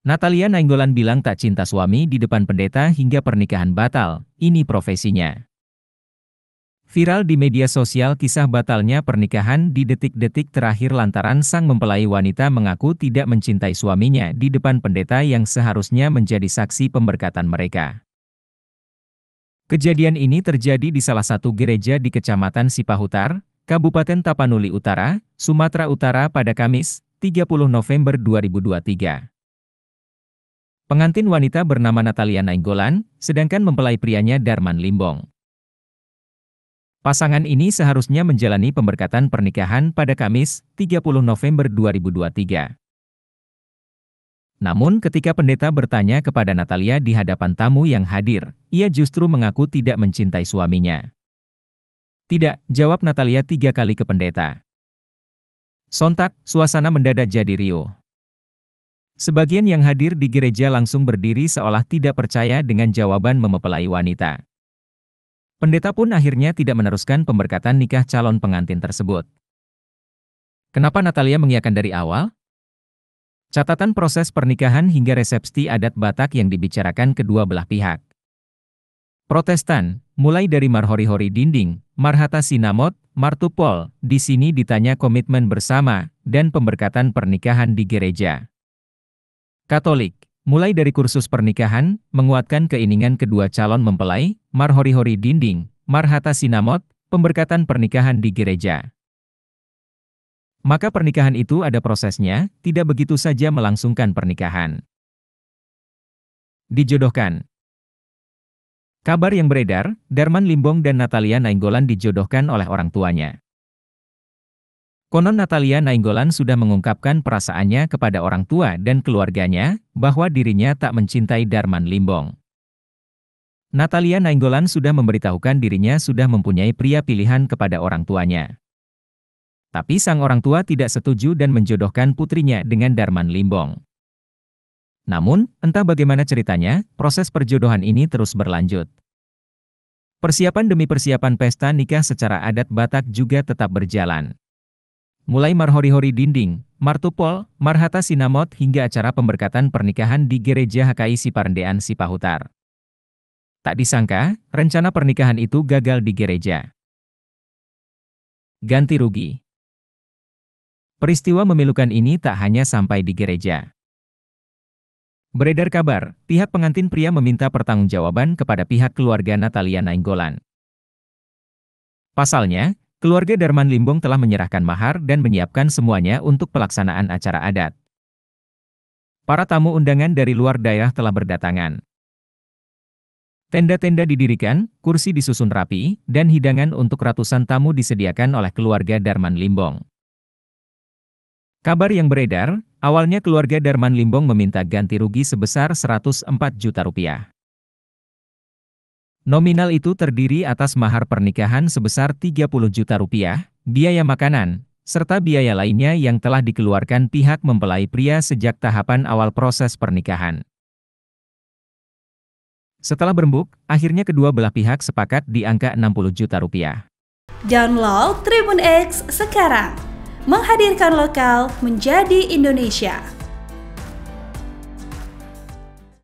Natalia Nainggolan bilang tak cinta suami di depan pendeta hingga pernikahan batal, ini profesinya. Viral di media sosial kisah batalnya pernikahan di detik-detik terakhir lantaran sang mempelai wanita mengaku tidak mencintai suaminya di depan pendeta yang seharusnya menjadi saksi pemberkatan mereka. Kejadian ini terjadi di salah satu gereja di Kecamatan Sipahutar, Kabupaten Tapanuli Utara, Sumatera Utara pada Kamis, 30 November 2023. Pengantin wanita bernama Natalia Nainggolan, sedangkan mempelai prianya Darman Limbong. Pasangan ini seharusnya menjalani pemberkatan pernikahan pada Kamis, 30 November 2023. Namun ketika pendeta bertanya kepada Natalia di hadapan tamu yang hadir, ia justru mengaku tidak mencintai suaminya. Tidak, jawab Natalia tiga kali ke pendeta. Sontak, suasana mendadak jadi riuh. Sebagian yang hadir di gereja langsung berdiri seolah tidak percaya dengan jawaban memepelai wanita. Pendeta pun akhirnya tidak meneruskan pemberkatan nikah calon pengantin tersebut. Kenapa Natalia mengiakan dari awal? Catatan proses pernikahan hingga resepsi adat Batak yang dibicarakan kedua belah pihak. Protestan, mulai dari Marhori-hori Dinding, Marhata Sinamot, Martupol, di sini ditanya komitmen bersama, dan pemberkatan pernikahan di gereja. Katolik, mulai dari kursus pernikahan, menguatkan keiningan kedua calon mempelai, marhori-hori dinding, marhata sinamot, pemberkatan pernikahan di gereja. Maka pernikahan itu ada prosesnya, tidak begitu saja melangsungkan pernikahan. Dijodohkan, Kabar yang beredar, Darman Limbong dan Natalia Nainggolan dijodohkan oleh orang tuanya. Konon Natalia Nainggolan sudah mengungkapkan perasaannya kepada orang tua dan keluarganya bahwa dirinya tak mencintai Darman Limbong. Natalia Nainggolan sudah memberitahukan dirinya sudah mempunyai pria pilihan kepada orang tuanya. Tapi sang orang tua tidak setuju dan menjodohkan putrinya dengan Darman Limbong. Namun, entah bagaimana ceritanya, proses perjodohan ini terus berlanjut. Persiapan demi persiapan pesta nikah secara adat Batak juga tetap berjalan. Mulai marhori-hori dinding, martupol, marhata sinamot hingga acara pemberkatan pernikahan di gereja HKI Siparendean Sipahutar. Tak disangka, rencana pernikahan itu gagal di gereja. Ganti rugi Peristiwa memilukan ini tak hanya sampai di gereja. Beredar kabar, pihak pengantin pria meminta pertanggungjawaban kepada pihak keluarga Natalia Nainggolan. Pasalnya, Keluarga Darman Limbong telah menyerahkan mahar dan menyiapkan semuanya untuk pelaksanaan acara adat. Para tamu undangan dari luar daerah telah berdatangan. Tenda-tenda didirikan, kursi disusun rapi, dan hidangan untuk ratusan tamu disediakan oleh keluarga Darman Limbong. Kabar yang beredar, awalnya keluarga Darman Limbong meminta ganti rugi sebesar 104 juta rupiah. Nominal itu terdiri atas mahar pernikahan sebesar 30 juta rupiah, biaya makanan, serta biaya lainnya yang telah dikeluarkan pihak mempelai pria sejak tahapan awal proses pernikahan. Setelah berembuk, akhirnya kedua belah pihak sepakat di angka 60 juta rupiah. Download Tribun X sekarang, menghadirkan lokal menjadi Indonesia.